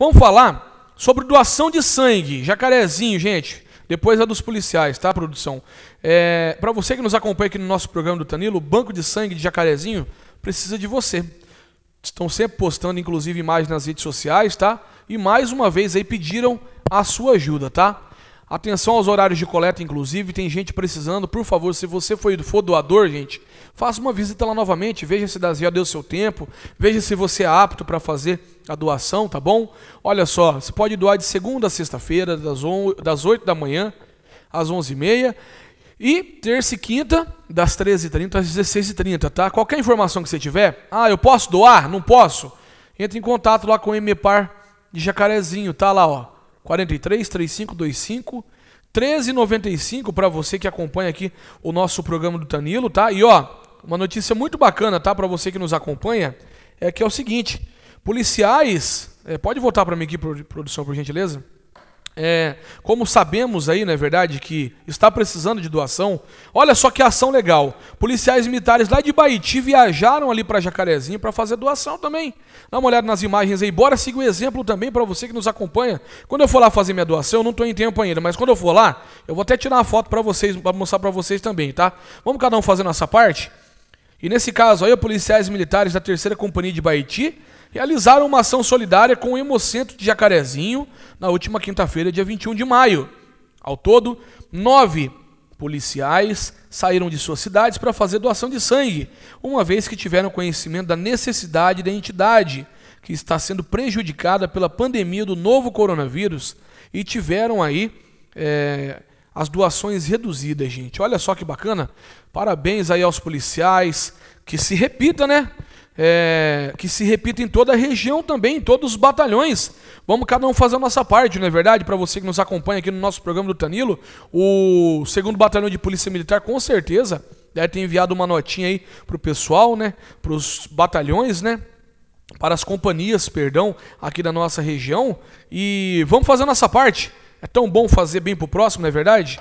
Vamos falar sobre doação de sangue. Jacarezinho, gente. Depois a é dos policiais, tá, produção? É, Para você que nos acompanha aqui no nosso programa do Tanilo, o Banco de Sangue de Jacarezinho precisa de você. Estão sempre postando, inclusive, imagens nas redes sociais, tá? E mais uma vez aí pediram a sua ajuda, tá? Atenção aos horários de coleta, inclusive, tem gente precisando. Por favor, se você for doador, gente, faça uma visita lá novamente, veja se já deu seu tempo, veja se você é apto para fazer a doação, tá bom? Olha só, você pode doar de segunda a sexta-feira, das, das 8 da manhã às 11h30. E terça e quinta, das 13h30 às 16h30, tá? Qualquer informação que você tiver, ah, eu posso doar? Não posso? Entre em contato lá com o Mepar de Jacarezinho, tá lá, ó. 43 3525 1395 para você que acompanha aqui o nosso programa do Tanilo, tá? E ó, uma notícia muito bacana, tá, para você que nos acompanha, é que é o seguinte, policiais, é, pode voltar para mim aqui, produção, por gentileza? é, como sabemos aí, não é verdade, que está precisando de doação, olha só que ação legal. Policiais militares lá de Baiti viajaram ali para Jacarezinho para fazer doação também. Dá uma olhada nas imagens aí, bora seguir o exemplo também para você que nos acompanha. Quando eu for lá fazer minha doação, eu não estou em tempo ainda, mas quando eu for lá, eu vou até tirar uma foto para vocês, para mostrar para vocês também, tá? Vamos cada um fazer nossa parte? E nesse caso aí, policiais militares da terceira companhia de Baiti realizaram uma ação solidária com o Hemocentro de Jacarezinho na última quinta-feira, dia 21 de maio. Ao todo, nove policiais saíram de suas cidades para fazer doação de sangue, uma vez que tiveram conhecimento da necessidade da entidade, que está sendo prejudicada pela pandemia do novo coronavírus, e tiveram aí é, as doações reduzidas, gente. Olha só que bacana. Parabéns aí aos policiais. Que se repita, né? é, que se repita em toda a região também, em todos os batalhões. Vamos cada um fazer a nossa parte, não é verdade? Para você que nos acompanha aqui no nosso programa do Tanilo, o segundo batalhão de polícia militar, com certeza, deve ter enviado uma notinha aí para o pessoal, né? Para os batalhões, né? Para as companhias, perdão, aqui da nossa região. E vamos fazer a nossa parte. É tão bom fazer bem pro próximo, não é verdade?